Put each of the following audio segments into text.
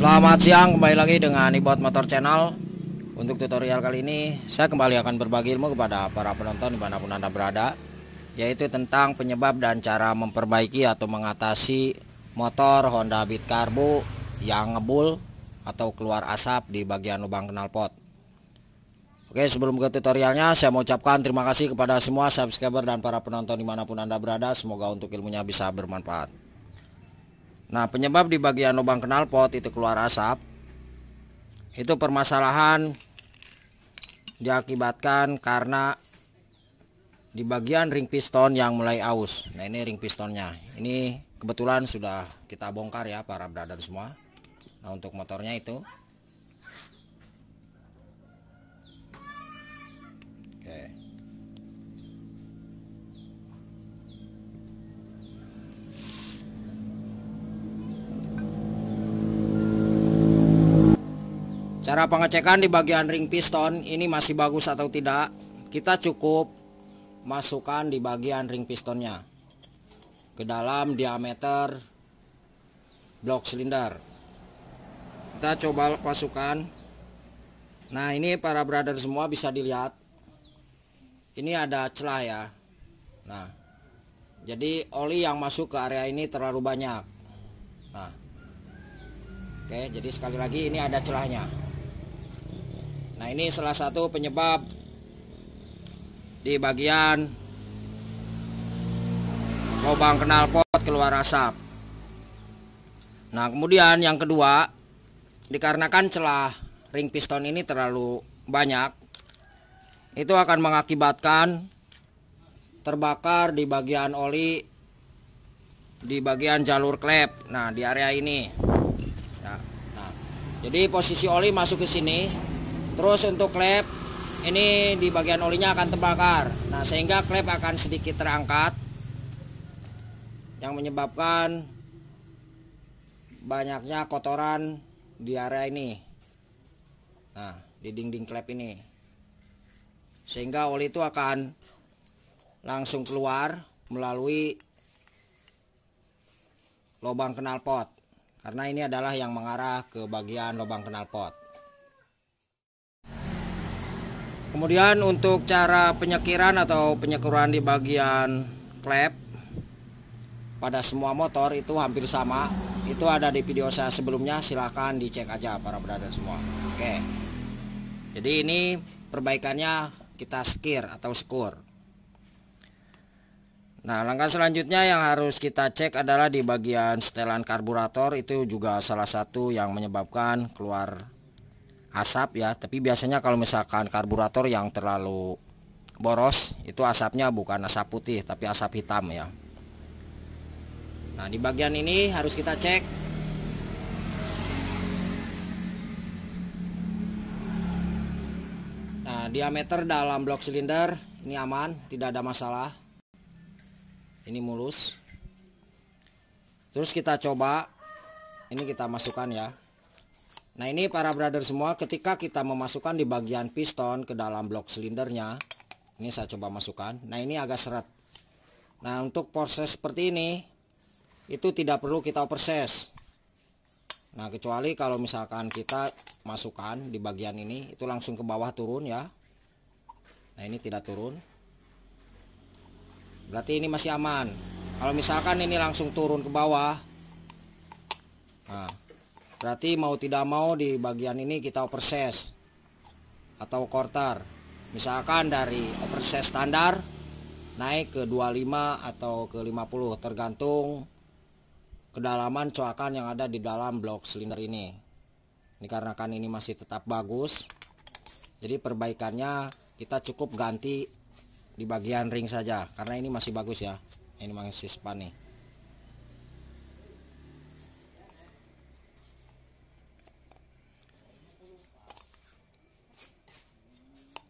Selamat siang, kembali lagi dengan Ibot Motor Channel. Untuk tutorial kali ini, saya kembali akan berbagi ilmu kepada para penonton dimanapun Anda berada, yaitu tentang penyebab dan cara memperbaiki atau mengatasi motor Honda Beat karbu yang ngebul atau keluar asap di bagian lubang knalpot. Oke, sebelum ke tutorialnya, saya mau ucapkan terima kasih kepada semua subscriber dan para penonton dimanapun Anda berada. Semoga untuk ilmunya bisa bermanfaat. Nah, penyebab di bagian lubang knalpot itu keluar asap. Itu permasalahan diakibatkan karena di bagian ring piston yang mulai aus. Nah, ini ring pistonnya. Ini kebetulan sudah kita bongkar ya para brother semua. Nah, untuk motornya itu Cara pengecekan di bagian ring piston ini masih bagus atau tidak Kita cukup masukkan di bagian ring pistonnya Ke dalam diameter blok silinder Kita coba masukkan Nah ini para brother semua bisa dilihat Ini ada celah ya Nah jadi oli yang masuk ke area ini terlalu banyak Nah Oke, jadi sekali lagi ini ada celahnya. Nah ini salah satu penyebab di bagian lubang knalpot keluar asap. Nah kemudian yang kedua dikarenakan celah ring piston ini terlalu banyak itu akan mengakibatkan terbakar di bagian oli di bagian jalur klep nah di area ini nah, nah, jadi posisi oli masuk ke sini terus untuk klep ini di bagian olinya akan terbakar nah sehingga klep akan sedikit terangkat yang menyebabkan banyaknya kotoran di area ini nah di dinding klep ini sehingga oli itu akan langsung keluar melalui lubang knalpot karena ini adalah yang mengarah ke bagian lubang knalpot kemudian untuk cara penyekiran atau penyekuran di bagian klep pada semua motor itu hampir sama itu ada di video saya sebelumnya silahkan dicek aja para berada semua oke jadi ini perbaikannya kita skir atau skur Nah langkah selanjutnya yang harus kita cek adalah di bagian setelan karburator itu juga salah satu yang menyebabkan keluar asap ya tapi biasanya kalau misalkan karburator yang terlalu boros itu asapnya bukan asap putih tapi asap hitam ya nah di bagian ini harus kita cek nah diameter dalam blok silinder ini aman tidak ada masalah ini mulus terus kita coba ini kita masukkan ya Nah ini para brother semua ketika kita memasukkan di bagian piston ke dalam blok silindernya Ini saya coba masukkan Nah ini agak seret Nah untuk proses seperti ini Itu tidak perlu kita overses Nah kecuali kalau misalkan kita masukkan di bagian ini Itu langsung ke bawah turun ya Nah ini tidak turun Berarti ini masih aman Kalau misalkan ini langsung turun ke bawah Nah berarti mau tidak mau di bagian ini kita overses atau quarter misalkan dari overses standar naik ke 25 atau ke 50 tergantung kedalaman coakan yang ada di dalam blok silinder ini Ini dikarenakan ini masih tetap bagus jadi perbaikannya kita cukup ganti di bagian ring saja karena ini masih bagus ya ini masih span nih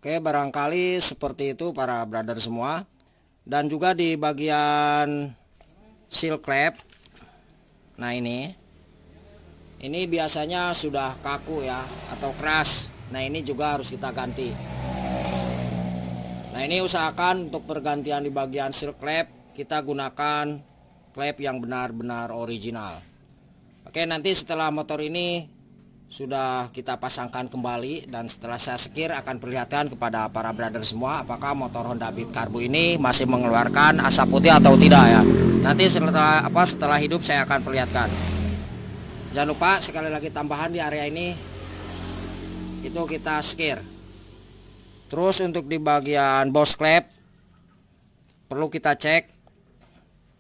Oke barangkali seperti itu para brother semua dan juga di bagian seal clap nah ini ini biasanya sudah kaku ya atau keras nah ini juga harus kita ganti nah ini usahakan untuk pergantian di bagian seal clap kita gunakan klep yang benar-benar original Oke nanti setelah motor ini sudah kita pasangkan kembali dan setelah saya sekir akan perlihatkan kepada para brother semua apakah motor Honda Beat Karbu ini masih mengeluarkan asap putih atau tidak ya nanti setelah apa setelah hidup saya akan perlihatkan jangan lupa sekali lagi tambahan di area ini itu kita sekir terus untuk di bagian boss klep perlu kita cek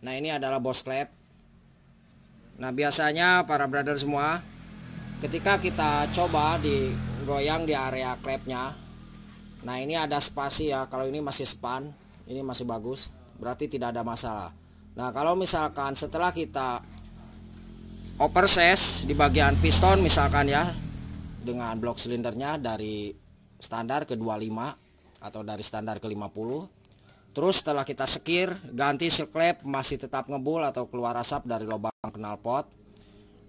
nah ini adalah boss klep nah biasanya para brother semua ketika kita coba digoyang di area klepnya nah ini ada spasi ya kalau ini masih span ini masih bagus berarti tidak ada masalah nah kalau misalkan setelah kita overses di bagian piston misalkan ya dengan blok silindernya dari standar ke 25 atau dari standar ke 50 terus setelah kita sekir ganti seal masih tetap ngebul atau keluar asap dari lubang knalpot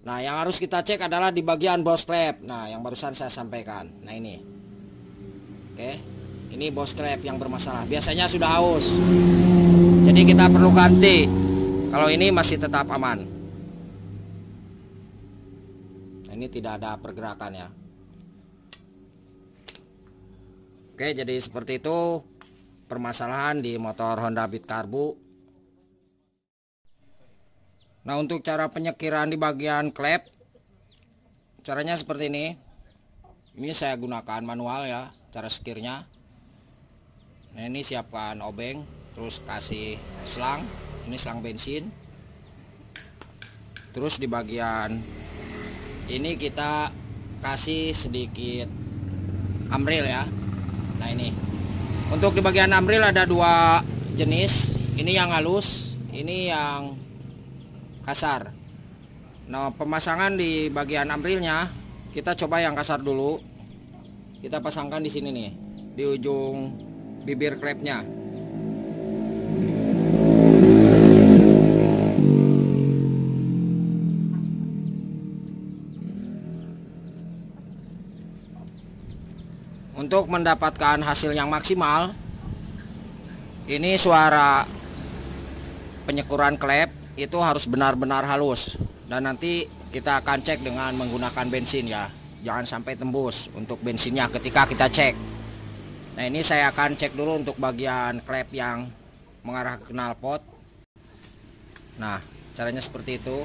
Nah, yang harus kita cek adalah di bagian boss clap. Nah, yang barusan saya sampaikan. Nah, ini. Oke. Ini boss clap yang bermasalah. Biasanya sudah aus. Jadi kita perlu ganti. Kalau ini masih tetap aman. Nah, ini tidak ada pergerakan ya. Oke, jadi seperti itu permasalahan di motor Honda Beat Carbu Nah untuk cara penyekiran di bagian klep Caranya seperti ini Ini saya gunakan manual ya Cara sekirnya Nah ini siapkan obeng Terus kasih selang Ini selang bensin Terus di bagian Ini kita kasih sedikit Amril ya Nah ini Untuk di bagian amril ada dua jenis Ini yang halus Ini yang kasar nah pemasangan di bagian amrilnya kita coba yang kasar dulu kita pasangkan di sini nih di ujung bibir klepnya untuk mendapatkan hasil yang maksimal ini suara penyekuran klep itu harus benar-benar halus dan nanti kita akan cek dengan menggunakan bensin ya jangan sampai tembus untuk bensinnya ketika kita cek nah ini saya akan cek dulu untuk bagian klep yang mengarah ke knalpot nah caranya seperti itu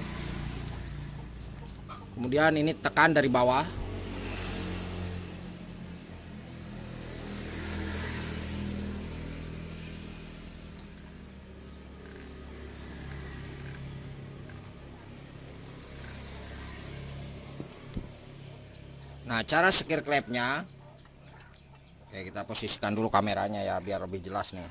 kemudian ini tekan dari bawah Nah, cara sekir klepnya Oke, kita posisikan dulu kameranya ya biar lebih jelas nih.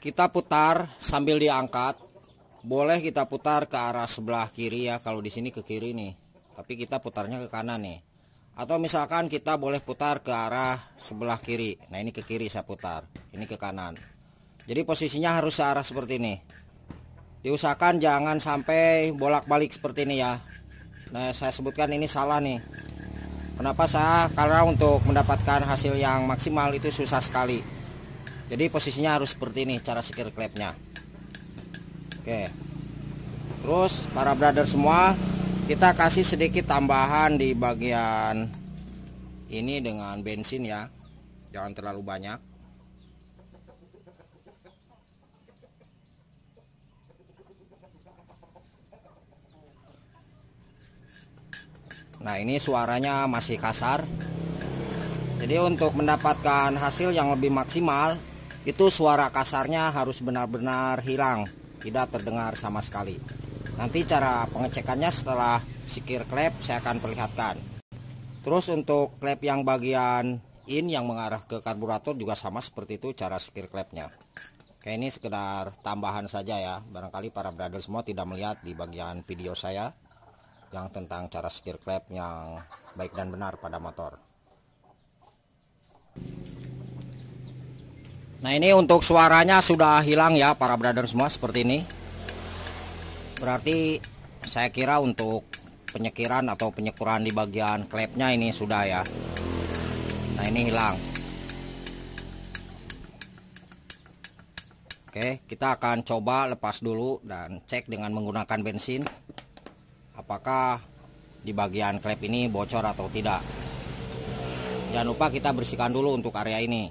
Kita putar sambil diangkat. Boleh kita putar ke arah sebelah kiri ya kalau di sini ke kiri nih. Tapi kita putarnya ke kanan nih. Atau misalkan kita boleh putar ke arah sebelah kiri. Nah, ini ke kiri saya putar. Ini ke kanan. Jadi posisinya harus searah seperti ini diusahakan jangan sampai bolak-balik seperti ini ya nah saya sebutkan ini salah nih kenapa saya karena untuk mendapatkan hasil yang maksimal itu susah sekali jadi posisinya harus seperti ini cara sekir klepnya oke terus para brother semua kita kasih sedikit tambahan di bagian ini dengan bensin ya jangan terlalu banyak Nah ini suaranya masih kasar Jadi untuk mendapatkan hasil yang lebih maksimal Itu suara kasarnya harus benar-benar hilang Tidak terdengar sama sekali Nanti cara pengecekannya setelah sikir klep saya akan perlihatkan Terus untuk klep yang bagian in yang mengarah ke karburator juga sama seperti itu cara sikir klepnya Oke ini sekedar tambahan saja ya Barangkali para brother semua tidak melihat di bagian video saya yang tentang cara setir klep yang baik dan benar pada motor nah ini untuk suaranya sudah hilang ya para brother semua seperti ini berarti saya kira untuk penyekiran atau penyekuran di bagian klepnya ini sudah ya nah ini hilang oke kita akan coba lepas dulu dan cek dengan menggunakan bensin apakah di bagian klep ini bocor atau tidak jangan lupa kita bersihkan dulu untuk area ini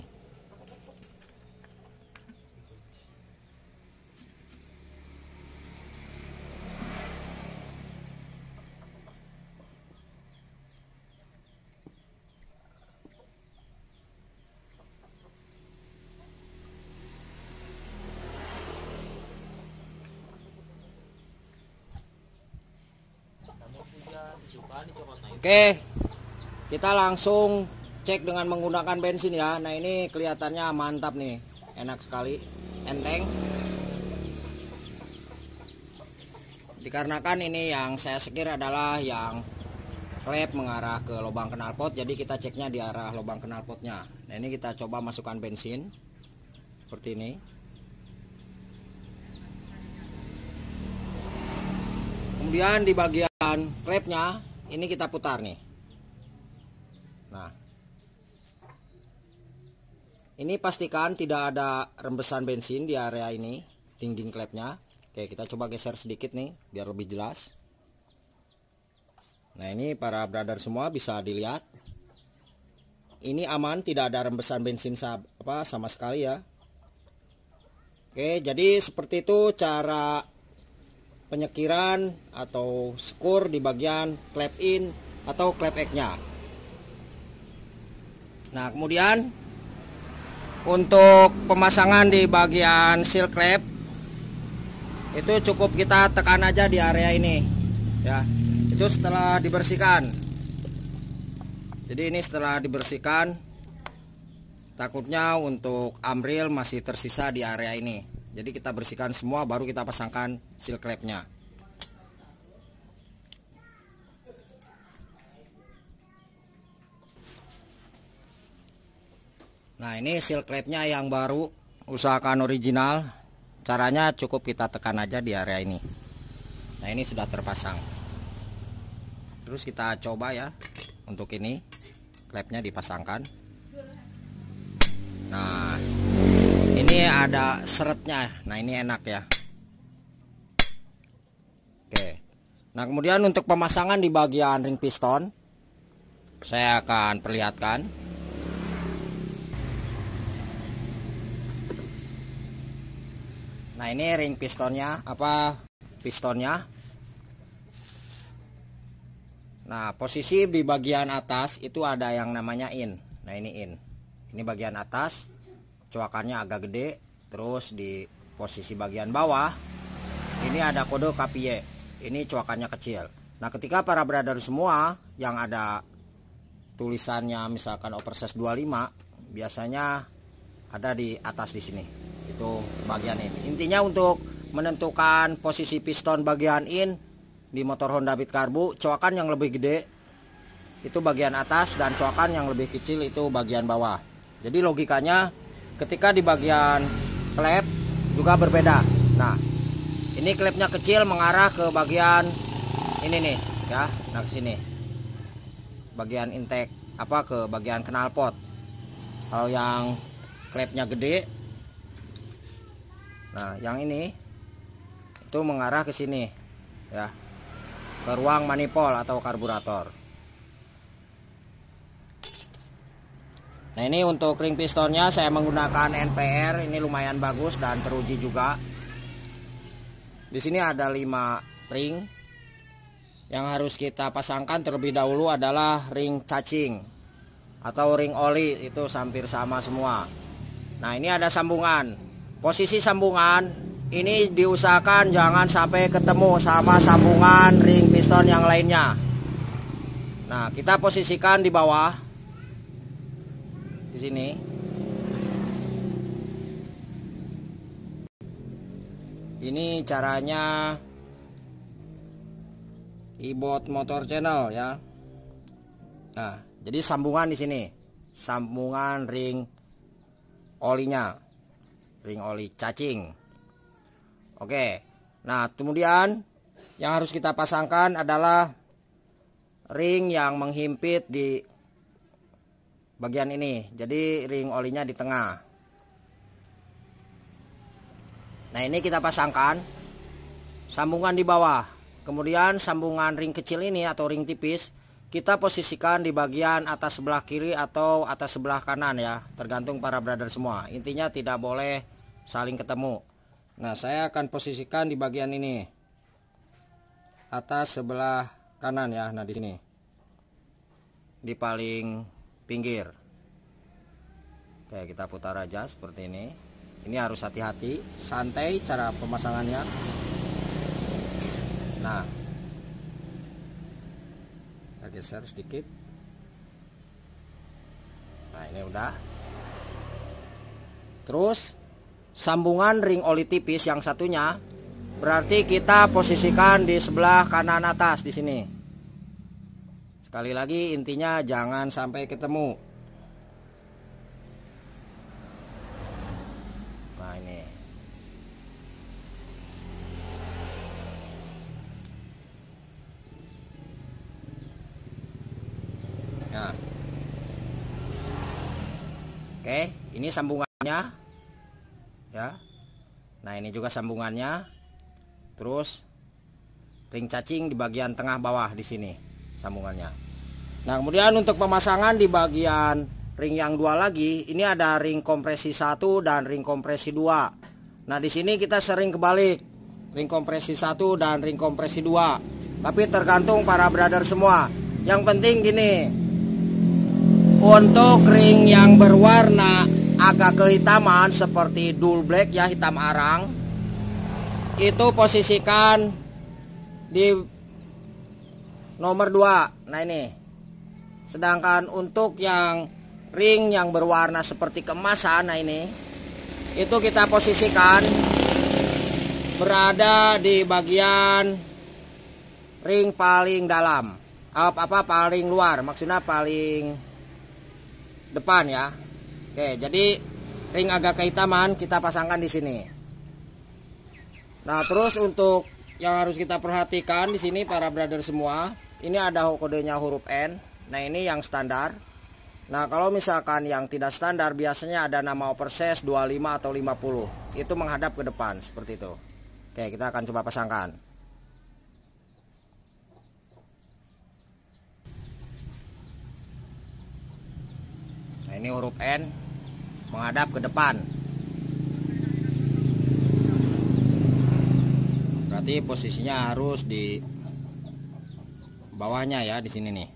Oke, kita langsung cek dengan menggunakan bensin ya. Nah ini kelihatannya mantap nih, enak sekali, enteng. Dikarenakan ini yang saya sekir adalah yang klep mengarah ke lubang knalpot, jadi kita ceknya di arah lubang knalpotnya. Nah ini kita coba masukkan bensin seperti ini. Kemudian di bagian klepnya ini kita putar nih nah ini pastikan tidak ada rembesan bensin di area ini dinding klepnya oke kita coba geser sedikit nih biar lebih jelas nah ini para brother semua bisa dilihat ini aman tidak ada rembesan bensin apa sama sekali ya Oke jadi seperti itu cara penyekiran atau skor di bagian clap in atau clap egg nya nah kemudian untuk pemasangan di bagian seal clap itu cukup kita tekan aja di area ini ya itu setelah dibersihkan jadi ini setelah dibersihkan takutnya untuk amril masih tersisa di area ini jadi kita bersihkan semua baru kita pasangkan seal clapnya nah ini seal clapnya yang baru usahakan original caranya cukup kita tekan aja di area ini nah ini sudah terpasang terus kita coba ya untuk ini klepnya dipasangkan nah ada seretnya nah ini enak ya oke nah kemudian untuk pemasangan di bagian ring piston saya akan perlihatkan nah ini ring pistonnya apa pistonnya nah posisi di bagian atas itu ada yang namanya in nah ini in ini bagian atas coakannya agak gede terus di posisi bagian bawah ini ada kode kapie ini coakannya kecil nah ketika para brother semua yang ada tulisannya misalkan oversize 25 biasanya ada di atas di sini itu bagian ini intinya untuk menentukan posisi piston bagian in di motor Honda Beat Karbu coakan yang lebih gede itu bagian atas dan coakan yang lebih kecil itu bagian bawah jadi logikanya ketika di bagian klep juga berbeda nah ini klepnya kecil mengarah ke bagian ini nih ya nah ke sini bagian intake apa ke bagian knalpot kalau yang klepnya gede nah yang ini itu mengarah ke sini ya ke ruang manifold atau karburator Nah ini untuk ring pistonnya saya menggunakan NPR ini lumayan bagus dan teruji juga. Di sini ada 5 ring yang harus kita pasangkan terlebih dahulu adalah ring cacing atau ring oli itu hampir sama semua. Nah ini ada sambungan. Posisi sambungan ini diusahakan jangan sampai ketemu sama sambungan ring piston yang lainnya. Nah kita posisikan di bawah di sini ini caranya ibot motor channel ya nah jadi sambungan di sini sambungan ring olinya ring oli cacing oke nah kemudian yang harus kita pasangkan adalah ring yang menghimpit di bagian ini jadi ring olinya di tengah nah ini kita pasangkan sambungan di bawah kemudian sambungan ring kecil ini atau ring tipis kita posisikan di bagian atas sebelah kiri atau atas sebelah kanan ya tergantung para brother semua intinya tidak boleh saling ketemu nah saya akan posisikan di bagian ini atas sebelah kanan ya nah di sini di paling pinggir oke kita putar aja seperti ini ini harus hati-hati santai cara pemasangannya nah kita geser sedikit nah ini udah terus sambungan ring oli tipis yang satunya berarti kita posisikan di sebelah kanan atas di sini sekali lagi intinya jangan sampai ketemu nah ini nah oke ini sambungannya ya nah ini juga sambungannya terus ring cacing di bagian tengah bawah di sini sambungannya Nah kemudian untuk pemasangan di bagian ring yang dua lagi ini ada ring kompresi satu dan ring kompresi dua Nah di sini kita sering kebalik ring kompresi satu dan ring kompresi dua Tapi tergantung para brother semua Yang penting gini Untuk ring yang berwarna agak kehitaman seperti dual black ya hitam arang Itu posisikan di nomor 2 Nah ini Sedangkan untuk yang ring yang berwarna seperti kemasan nah ini itu kita posisikan berada di bagian ring paling dalam apa apa paling luar maksudnya paling depan ya oke jadi ring agak kehitaman kita pasangkan di sini nah terus untuk yang harus kita perhatikan di sini para brother semua ini ada kodenya huruf N Nah ini yang standar Nah kalau misalkan yang tidak standar biasanya ada nama oversize 25 atau 50 Itu menghadap ke depan seperti itu Oke kita akan coba pasangkan Nah ini huruf N menghadap ke depan Berarti posisinya harus di bawahnya ya di sini nih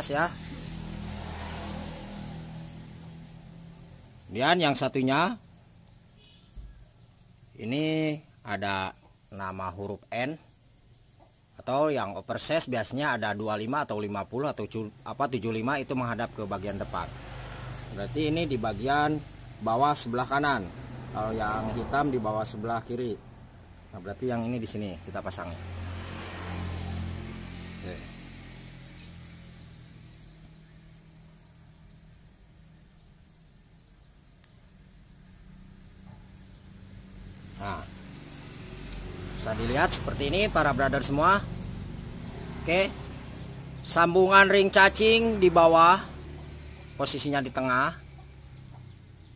ya kemudian yang satunya ini ada nama huruf N atau yang oversize biasanya ada 25 atau 50 atau apa 75 itu menghadap ke bagian depan berarti ini di bagian bawah sebelah kanan kalau yang hitam di bawah sebelah kiri nah berarti yang ini di sini kita pasang lihat seperti ini para brother semua oke sambungan ring cacing di bawah posisinya di tengah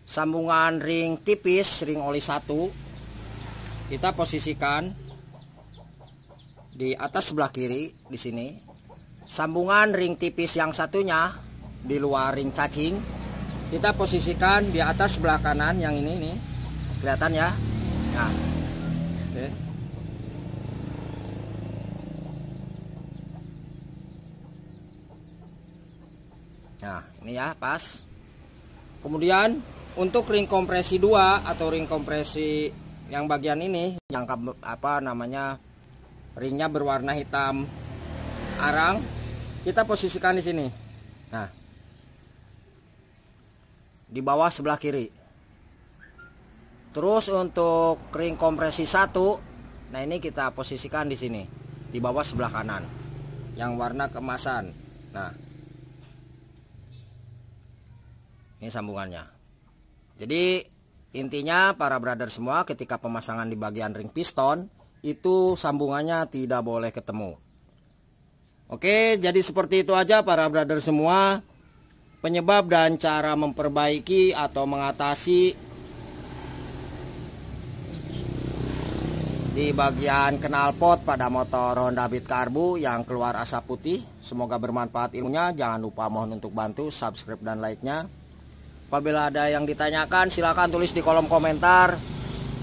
sambungan ring tipis ring oli satu kita posisikan di atas sebelah kiri di sini sambungan ring tipis yang satunya di luar ring cacing kita posisikan di atas sebelah kanan yang ini nih kelihatan ya nah oke okay. nih ya pas kemudian untuk ring kompresi 2 atau ring kompresi yang bagian ini yang apa namanya ringnya berwarna hitam arang kita posisikan di sini nah di bawah sebelah kiri terus untuk ring kompresi 1 nah ini kita posisikan di sini di bawah sebelah kanan yang warna kemasan nah ini sambungannya jadi intinya para brother semua ketika pemasangan di bagian ring piston itu sambungannya tidak boleh ketemu oke jadi seperti itu aja para brother semua penyebab dan cara memperbaiki atau mengatasi di bagian knalpot pada motor Honda Beat Karbu yang keluar asap putih. Semoga bermanfaat ilmunya. Jangan lupa mohon untuk bantu subscribe dan like-nya. Apabila ada yang ditanyakan silahkan tulis di kolom komentar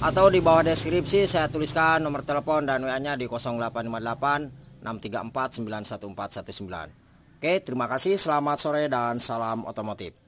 atau di bawah deskripsi saya tuliskan nomor telepon dan WA-nya di 0858 634 91419. Oke, terima kasih. Selamat sore dan salam otomotif.